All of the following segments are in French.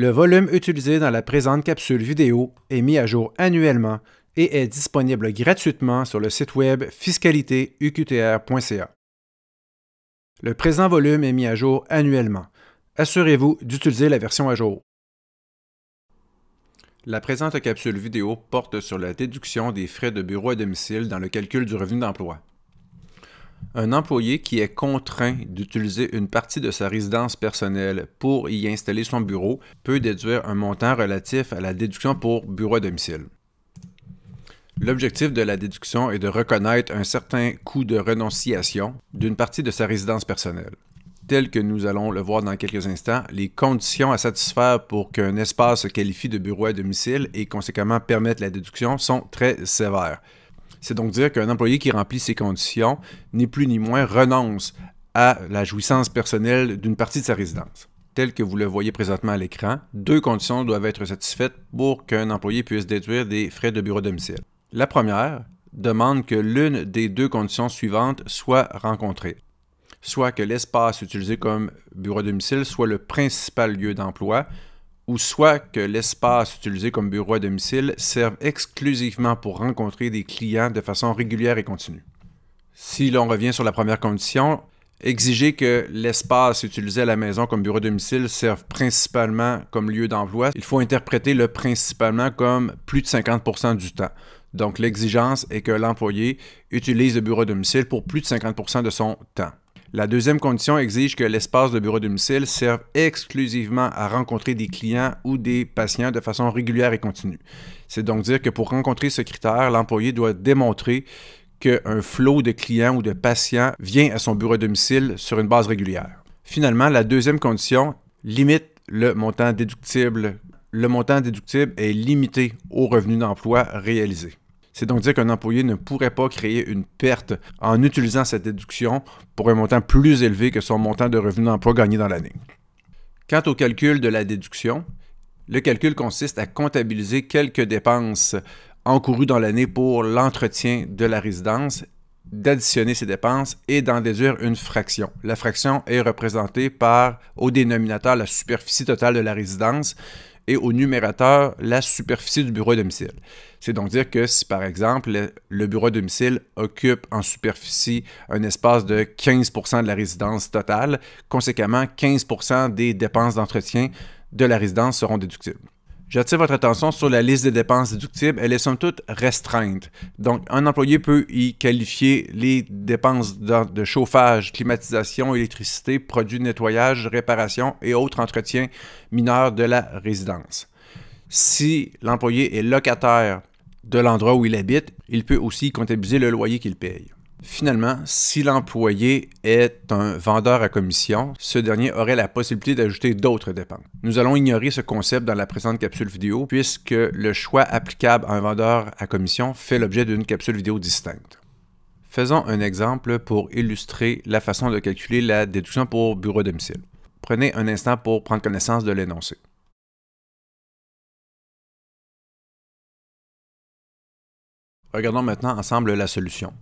Le volume utilisé dans la présente capsule vidéo est mis à jour annuellement et est disponible gratuitement sur le site web fiscalitéuqtr.ca. Le présent volume est mis à jour annuellement. Assurez-vous d'utiliser la version à jour. La présente capsule vidéo porte sur la déduction des frais de bureau à domicile dans le calcul du revenu d'emploi. Un employé qui est contraint d'utiliser une partie de sa résidence personnelle pour y installer son bureau peut déduire un montant relatif à la déduction pour bureau à domicile. L'objectif de la déduction est de reconnaître un certain coût de renonciation d'une partie de sa résidence personnelle. Tel que nous allons le voir dans quelques instants, les conditions à satisfaire pour qu'un espace se qualifie de bureau à domicile et conséquemment permette la déduction sont très sévères. C'est donc dire qu'un employé qui remplit ces conditions, ni plus ni moins, renonce à la jouissance personnelle d'une partie de sa résidence. Tel que vous le voyez présentement à l'écran, deux conditions doivent être satisfaites pour qu'un employé puisse déduire des frais de bureau domicile. La première demande que l'une des deux conditions suivantes soit rencontrée soit que l'espace utilisé comme bureau domicile soit le principal lieu d'emploi, ou soit que l'espace utilisé comme bureau à domicile serve exclusivement pour rencontrer des clients de façon régulière et continue. Si l'on revient sur la première condition, exiger que l'espace utilisé à la maison comme bureau à domicile serve principalement comme lieu d'emploi, il faut interpréter le principalement comme plus de 50 du temps. Donc l'exigence est que l'employé utilise le bureau à domicile pour plus de 50 de son temps. La deuxième condition exige que l'espace de bureau domicile serve exclusivement à rencontrer des clients ou des patients de façon régulière et continue. C'est donc dire que pour rencontrer ce critère, l'employé doit démontrer qu'un flot de clients ou de patients vient à son bureau domicile sur une base régulière. Finalement, la deuxième condition limite le montant déductible. Le montant déductible est limité aux revenus d'emploi réalisés. C'est donc dire qu'un employé ne pourrait pas créer une perte en utilisant cette déduction pour un montant plus élevé que son montant de revenu d'emploi gagné dans l'année. Quant au calcul de la déduction, le calcul consiste à comptabiliser quelques dépenses encourues dans l'année pour l'entretien de la résidence, d'additionner ces dépenses et d'en déduire une fraction. La fraction est représentée par, au dénominateur, la superficie totale de la résidence, et au numérateur la superficie du bureau à domicile. C'est donc dire que si par exemple le bureau à domicile occupe en superficie un espace de 15% de la résidence totale, conséquemment 15% des dépenses d'entretien de la résidence seront déductibles. J'attire votre attention sur la liste des dépenses déductibles. Elle est somme toute restreinte. Donc, un employé peut y qualifier les dépenses de chauffage, climatisation, électricité, produits de nettoyage, réparation et autres entretiens mineurs de la résidence. Si l'employé est locataire de l'endroit où il habite, il peut aussi comptabiliser le loyer qu'il paye. Finalement, si l'employé est un vendeur à commission, ce dernier aurait la possibilité d'ajouter d'autres dépenses. Nous allons ignorer ce concept dans la présente capsule vidéo puisque le choix applicable à un vendeur à commission fait l'objet d'une capsule vidéo distincte. Faisons un exemple pour illustrer la façon de calculer la déduction pour bureau domicile. Prenez un instant pour prendre connaissance de l'énoncé. Regardons maintenant ensemble la solution.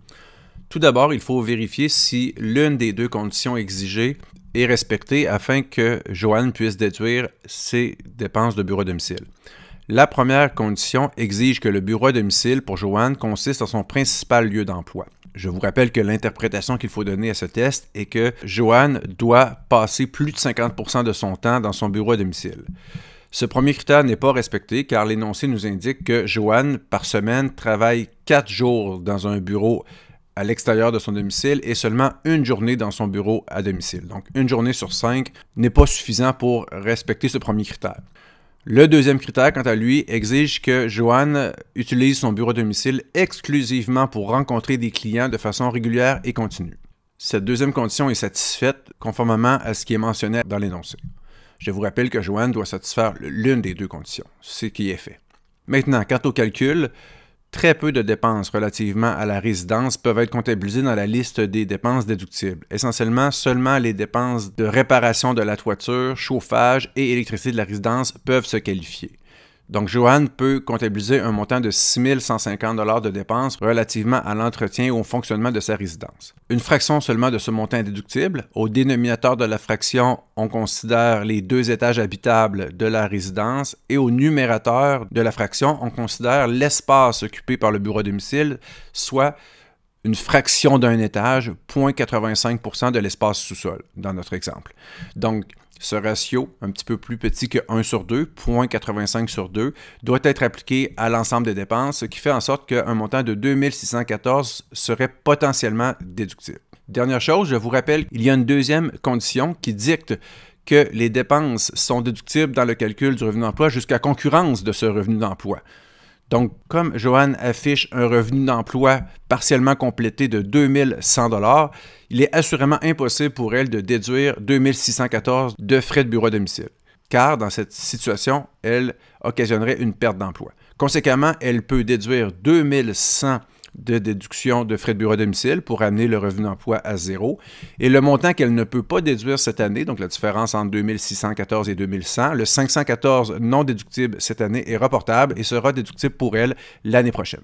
Tout d'abord, il faut vérifier si l'une des deux conditions exigées est respectée afin que Joanne puisse déduire ses dépenses de bureau à domicile. La première condition exige que le bureau à domicile pour Joanne consiste en son principal lieu d'emploi. Je vous rappelle que l'interprétation qu'il faut donner à ce test est que Joanne doit passer plus de 50 de son temps dans son bureau à domicile. Ce premier critère n'est pas respecté car l'énoncé nous indique que Joanne, par semaine, travaille quatre jours dans un bureau à l'extérieur de son domicile et seulement une journée dans son bureau à domicile. Donc une journée sur cinq n'est pas suffisant pour respecter ce premier critère. Le deuxième critère, quant à lui, exige que Joanne utilise son bureau à domicile exclusivement pour rencontrer des clients de façon régulière et continue. Cette deuxième condition est satisfaite conformément à ce qui est mentionné dans l'énoncé. Je vous rappelle que Joanne doit satisfaire l'une des deux conditions, ce qui est fait. Maintenant, quant au calcul, Très peu de dépenses relativement à la résidence peuvent être comptabilisées dans la liste des dépenses déductibles, essentiellement seulement les dépenses de réparation de la toiture, chauffage et électricité de la résidence peuvent se qualifier. Donc, Johan peut comptabiliser un montant de 6150 de dépenses relativement à l'entretien ou au fonctionnement de sa résidence. Une fraction seulement de ce montant est déductible. Au dénominateur de la fraction, on considère les deux étages habitables de la résidence et au numérateur de la fraction, on considère l'espace occupé par le bureau à domicile, soit une fraction d'un étage, 0,85 de l'espace sous-sol, dans notre exemple. Donc, ce ratio, un petit peu plus petit que 1 sur 2, 0.85 sur 2, doit être appliqué à l'ensemble des dépenses, ce qui fait en sorte qu'un montant de 2614 serait potentiellement déductible. Dernière chose, je vous rappelle, qu'il y a une deuxième condition qui dicte que les dépenses sont déductibles dans le calcul du revenu d'emploi jusqu'à concurrence de ce revenu d'emploi. Donc, comme Joanne affiche un revenu d'emploi partiellement complété de 2100 dollars, il est assurément impossible pour elle de déduire 2614 de frais de bureau à domicile, car dans cette situation, elle occasionnerait une perte d'emploi. Conséquemment, elle peut déduire 2100 de déduction de frais de bureau à domicile pour amener le revenu d'emploi à zéro. Et le montant qu'elle ne peut pas déduire cette année, donc la différence entre 2614 et 2100, le 514 non déductible cette année est reportable et sera déductible pour elle l'année prochaine.